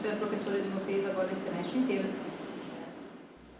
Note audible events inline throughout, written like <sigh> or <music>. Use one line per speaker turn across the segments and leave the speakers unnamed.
ser professora de vocês agora esse semestre inteiro.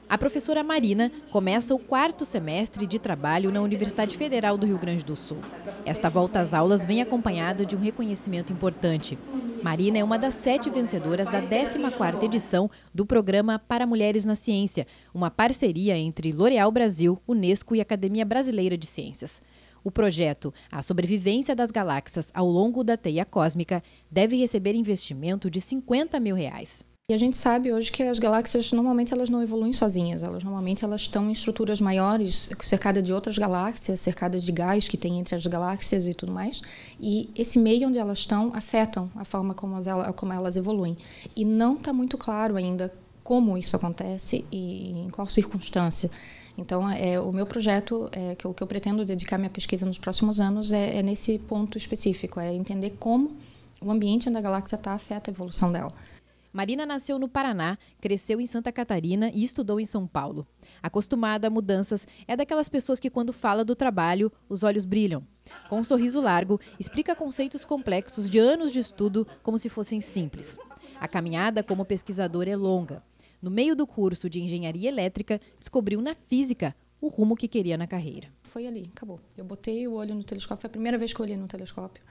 A professora Marina começa o quarto semestre de trabalho na Universidade Federal do Rio Grande do Sul. Esta volta às aulas vem acompanhada de um reconhecimento importante. Marina é uma das sete vencedoras da 14ª edição do programa Para Mulheres na Ciência, uma parceria entre L'Oréal Brasil, Unesco e Academia Brasileira de Ciências. O projeto A Sobrevivência das Galáxias ao Longo da Teia Cósmica deve receber investimento de 50 mil reais.
E a gente sabe hoje que as galáxias normalmente elas não evoluem sozinhas, elas normalmente elas estão em estruturas maiores, cercadas de outras galáxias, cercadas de gás que tem entre as galáxias e tudo mais. E esse meio onde elas estão afetam a forma como elas, como elas evoluem. E não está muito claro ainda como isso acontece e em qual circunstância. Então, é, o meu projeto, é, que, o que eu pretendo dedicar minha pesquisa nos próximos anos é, é nesse ponto específico, é entender como o ambiente onde a galáxia está afeta a evolução dela. Marina
nasceu no Paraná, cresceu em Santa Catarina e estudou em São Paulo. Acostumada a mudanças, é daquelas pessoas que, quando fala do trabalho, os olhos brilham. Com um sorriso largo, explica conceitos complexos de anos de estudo como se fossem simples. A caminhada como pesquisadora é longa. No meio do curso de engenharia elétrica, descobriu na física o rumo que queria na carreira.
Foi ali, acabou. Eu botei o olho no telescópio, foi a primeira vez que eu olhei no telescópio.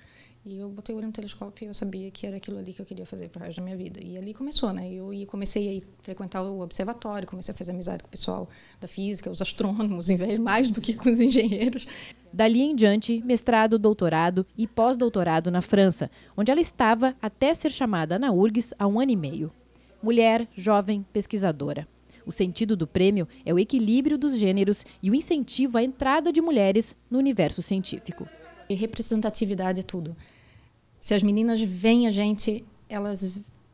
E eu botei o olho no telescópio e eu sabia que era aquilo ali que eu queria fazer para o resto da minha vida. E ali começou, né? Eu comecei a frequentar o observatório, comecei a fazer amizade com o pessoal da física, os astrônomos, em vez mais do que com os engenheiros. Dali em diante, mestrado, doutorado e
pós-doutorado na França, onde ela estava até ser chamada na URGS há um ano e meio mulher, jovem, pesquisadora. O sentido do prêmio é o equilíbrio dos gêneros
e o incentivo à entrada de mulheres no universo científico. E representatividade é tudo. Se as meninas veem a gente, elas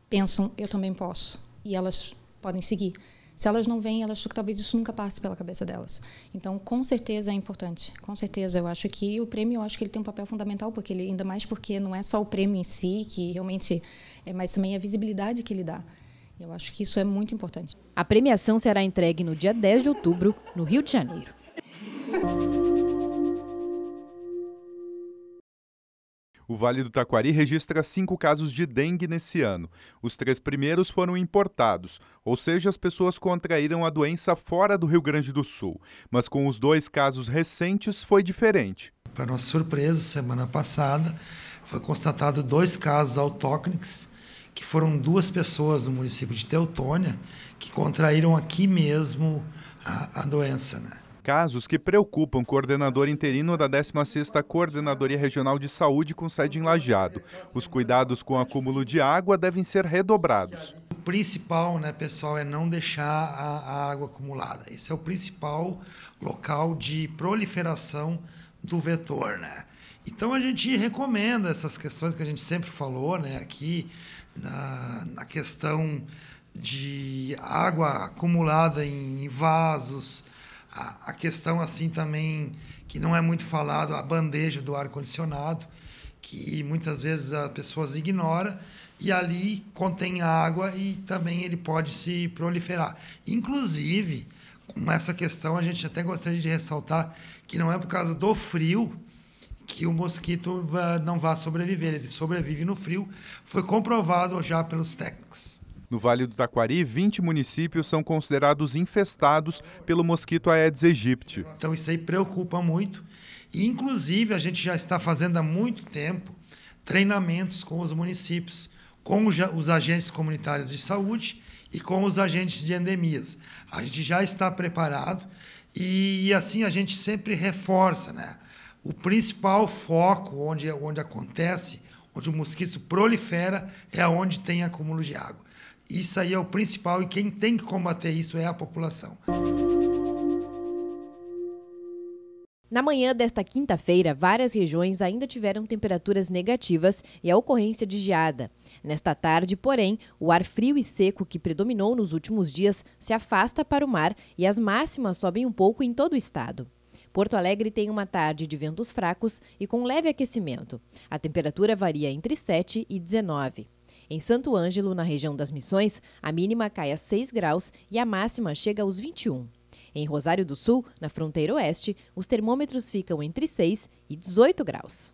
pensam, eu também posso. E elas podem seguir. Se elas não veem, elas acham que talvez isso nunca passe pela cabeça delas. Então, com certeza é importante. Com certeza, eu acho que o prêmio, eu acho que ele tem um papel fundamental, porque ele ainda mais porque não é só o prêmio em si que realmente, é, mas também a visibilidade que ele dá. Eu acho que isso é muito importante.
A premiação será entregue no dia 10 de outubro, no Rio de Janeiro.
O Vale do Taquari registra cinco casos de dengue nesse ano. Os três primeiros foram importados, ou seja, as pessoas contraíram a doença fora do Rio Grande do Sul. Mas com os dois casos recentes foi diferente.
Para nossa surpresa, semana passada foi constatado dois casos autóctones que foram duas pessoas do município de Teutônia que contraíram aqui mesmo a, a doença. Né?
Casos que preocupam o coordenador interino da 16ª Coordenadoria Regional de Saúde com sede em Lajeado. Os cuidados com o acúmulo de água devem ser redobrados.
O principal, né, pessoal, é não deixar a, a água acumulada. Esse é o principal local de proliferação do vetor, né? Então a gente recomenda essas questões que a gente sempre falou, né, aqui, na, na questão de água acumulada em vasos, a, a questão assim também que não é muito falado, a bandeja do ar condicionado, que muitas vezes as pessoas ignoram e ali contém água e também ele pode se proliferar. Inclusive, com essa questão a gente até gostaria de ressaltar que não é por causa do frio que o mosquito vá, não vá sobreviver. Ele sobrevive no frio, foi comprovado já pelos técnicos.
No Vale do Taquari, 20 municípios são considerados infestados pelo mosquito Aedes aegypti. Então isso aí preocupa muito. E, inclusive, a gente já está fazendo há muito
tempo treinamentos com os municípios, com os agentes comunitários de saúde e com os agentes de endemias. A gente já está preparado e, assim, a gente sempre reforça, né? O principal foco onde, onde acontece, onde o mosquito prolifera, é onde tem acúmulo de água. Isso aí é o principal e quem tem que combater isso é a população.
Na manhã desta quinta-feira, várias regiões ainda tiveram temperaturas negativas e a ocorrência de geada. Nesta tarde, porém, o ar frio e seco que predominou nos últimos dias se afasta para o mar e as máximas sobem um pouco em todo o estado. Porto Alegre tem uma tarde de ventos fracos e com leve aquecimento. A temperatura varia entre 7 e 19. Em Santo Ângelo, na região das Missões, a mínima cai a 6 graus e a máxima chega aos 21. Em Rosário do Sul, na fronteira oeste, os termômetros ficam entre 6 e 18 graus.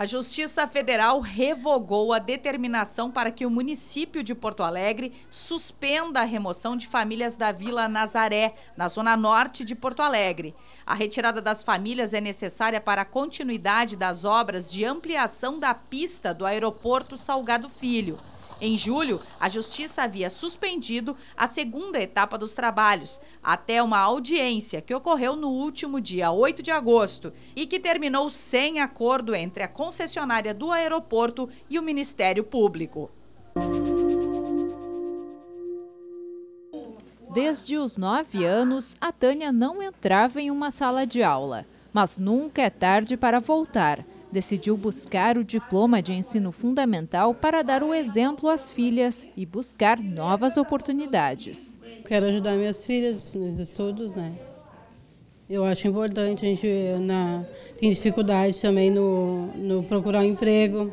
A Justiça Federal revogou a determinação para que o município de Porto Alegre suspenda a remoção de famílias da Vila Nazaré, na zona norte de Porto Alegre. A retirada das famílias é necessária para a continuidade das obras de ampliação da pista do aeroporto Salgado Filho. Em julho, a Justiça havia suspendido a segunda etapa dos trabalhos, até uma audiência que ocorreu no último dia 8 de agosto e que terminou sem acordo entre a concessionária do aeroporto e o Ministério Público.
Desde os nove anos, a Tânia não entrava em uma sala de aula, mas nunca é tarde para voltar decidiu buscar o diploma de ensino fundamental para dar o exemplo às filhas e buscar novas oportunidades.
Quero ajudar minhas filhas nos estudos, né? Eu acho importante, a gente na, tem dificuldade também no, no procurar um emprego,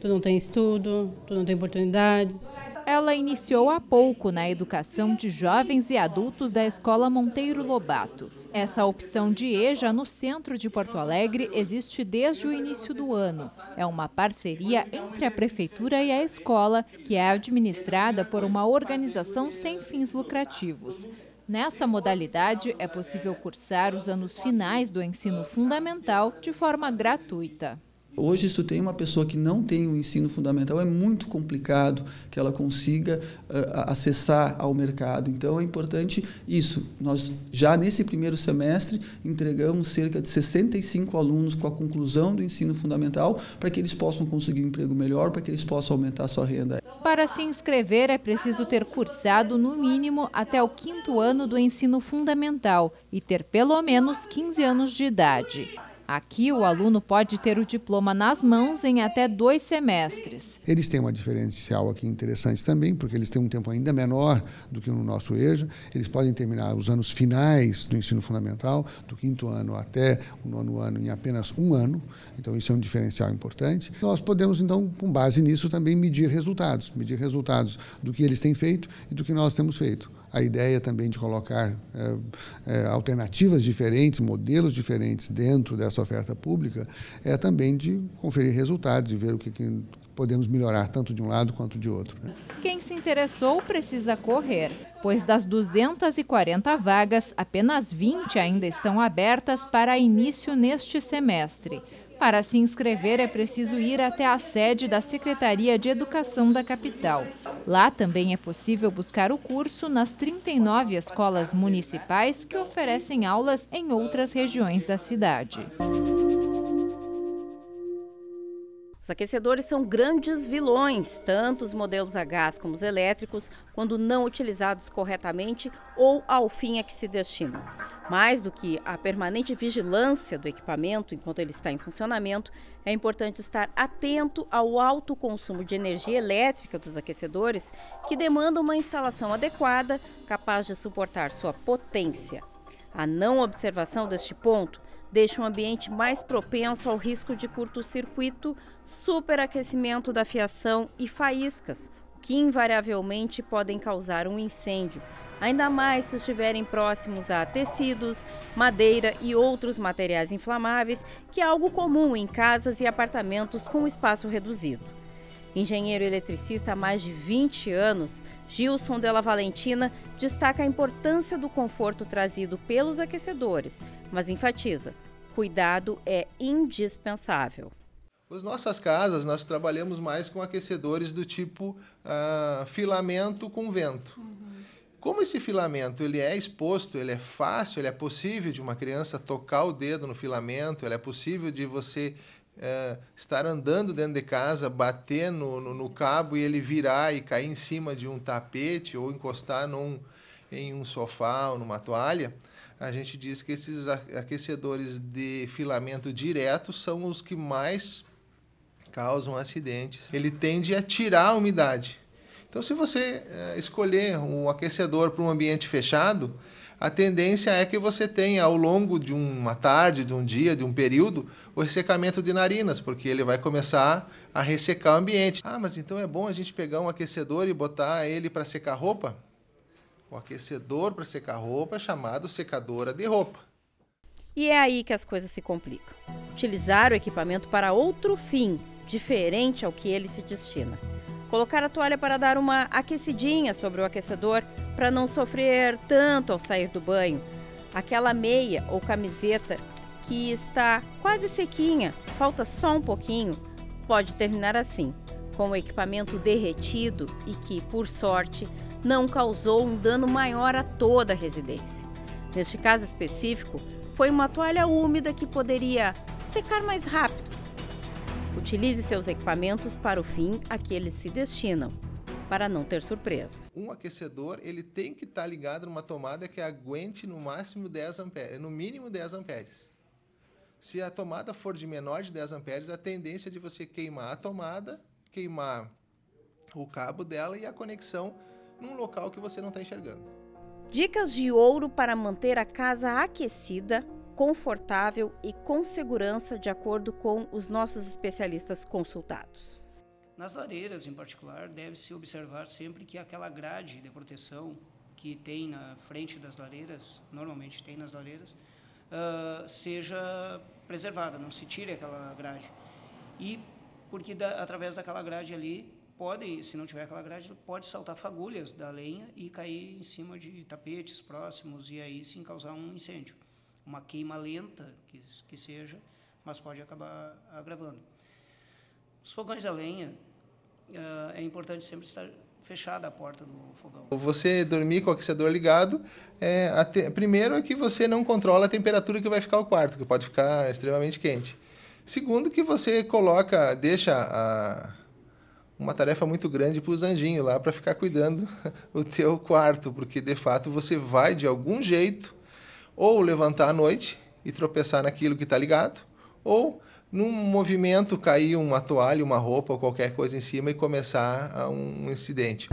tu não tem estudo, tu não tem oportunidades. Ela iniciou há pouco na educação de
jovens e adultos da Escola Monteiro Lobato. Essa opção de EJA no centro de Porto Alegre existe desde o início do ano. É uma parceria entre a prefeitura e a escola, que é administrada por uma organização sem fins lucrativos. Nessa modalidade, é possível cursar os anos finais do ensino fundamental de forma gratuita.
Hoje, isso tem uma pessoa que não tem o um ensino fundamental, é muito complicado que ela consiga uh, acessar ao mercado. Então, é importante isso. Nós, já nesse primeiro semestre, entregamos cerca de 65 alunos com a conclusão do ensino fundamental para que eles possam conseguir um emprego melhor, para que eles possam aumentar a sua renda. Então,
para se inscrever, é preciso ter cursado, no mínimo, até o quinto ano do ensino fundamental e ter pelo menos 15 anos de idade. Aqui, o aluno pode ter o diploma nas mãos em até dois semestres.
Eles têm uma diferencial aqui interessante também, porque eles têm um tempo ainda menor do que no nosso EJA. Eles podem terminar os anos finais do ensino fundamental, do quinto ano até o nono ano, em apenas um ano. Então, isso é um diferencial importante. Nós podemos, então, com base nisso, também medir resultados medir resultados do que eles têm feito e do que nós temos feito a ideia também de colocar é, é, alternativas diferentes, modelos diferentes dentro dessa oferta pública, é também de conferir resultados e ver o que, que podemos melhorar tanto de um lado quanto de outro. Né?
Quem se interessou precisa correr, pois das 240 vagas, apenas 20 ainda estão abertas para início neste semestre. Para se inscrever, é preciso ir até a sede da Secretaria de Educação da capital. Lá também é possível buscar o curso nas 39 escolas municipais que oferecem aulas em outras regiões da cidade.
Os aquecedores são grandes vilões, tanto os modelos a gás como os elétricos, quando não utilizados corretamente ou ao fim a que se destinam. Mais do que a permanente vigilância do equipamento enquanto ele está em funcionamento, é importante estar atento ao alto consumo de energia elétrica dos aquecedores, que demanda uma instalação adequada capaz de suportar sua potência. A não observação deste ponto deixa o um ambiente mais propenso ao risco de curto-circuito, superaquecimento da fiação e faíscas, que invariavelmente podem causar um incêndio, ainda mais se estiverem próximos a tecidos, madeira e outros materiais inflamáveis, que é algo comum em casas e apartamentos com espaço reduzido. Engenheiro eletricista há mais de 20 anos, Gilson Della Valentina destaca a importância do conforto trazido pelos aquecedores, mas enfatiza: cuidado é indispensável.
As nossas casas, nós trabalhamos mais com aquecedores do tipo ah, filamento com vento. Uhum. Como esse filamento ele é exposto, ele é fácil, ele é possível de uma criança tocar o dedo no filamento, ele é possível de você eh, estar andando dentro de casa, bater no, no, no, cabo e ele virar e cair em cima de um tapete ou encostar num, em um sofá ou numa toalha, a gente diz que esses aquecedores de filamento direto são os que mais causam acidentes, ele tende a tirar a umidade. Então, se você eh, escolher um aquecedor para um ambiente fechado, a tendência é que você tenha, ao longo de uma tarde, de um dia, de um período, o ressecamento de narinas, porque ele vai começar a ressecar o ambiente. Ah, mas então é bom a gente pegar um aquecedor e botar ele para secar roupa? O aquecedor para secar roupa é chamado secadora de roupa.
E é aí que as coisas se complicam. Utilizar o equipamento para outro fim diferente ao que ele se destina. Colocar a toalha para dar uma aquecidinha sobre o aquecedor para não sofrer tanto ao sair do banho. Aquela meia ou camiseta que está quase sequinha, falta só um pouquinho, pode terminar assim, com o equipamento derretido e que, por sorte, não causou um dano maior a toda a residência. Neste caso específico, foi uma toalha úmida que poderia secar mais rápido Utilize seus equipamentos para o fim a que eles se destinam, para não ter surpresas.
Um aquecedor ele tem que estar tá ligado numa tomada que aguente no máximo 10 amperes, no mínimo 10 amperes. Se a tomada for de menor de 10 amperes, a tendência é de você queimar a tomada, queimar o cabo dela e a conexão num local que você não está enxergando.
Dicas de ouro para manter a casa aquecida confortável e com segurança, de acordo com os nossos especialistas consultados.
Nas lareiras, em particular, deve-se observar sempre que aquela grade de proteção que tem na frente das lareiras, normalmente tem nas lareiras, uh, seja preservada, não se tire aquela grade. E porque da, através daquela grade ali, podem, se não tiver aquela grade, pode saltar fagulhas da lenha e cair em cima de tapetes próximos e aí sim causar um incêndio uma queima lenta que, que seja, mas pode acabar agravando. Os fogões a lenha, uh, é importante sempre estar fechada a porta do
fogão. Você dormir com o aquecedor ligado, é, primeiro é que você não controla a temperatura que vai ficar o quarto, que pode ficar extremamente quente. Segundo, que você coloca, deixa a... uma tarefa muito grande para o Zandinho lá para ficar cuidando <laughs> o teu quarto, porque de fato você vai de algum jeito ou levantar à noite e tropeçar naquilo que está ligado, ou num movimento cair uma toalha, uma roupa, qualquer coisa em cima e começar um incidente.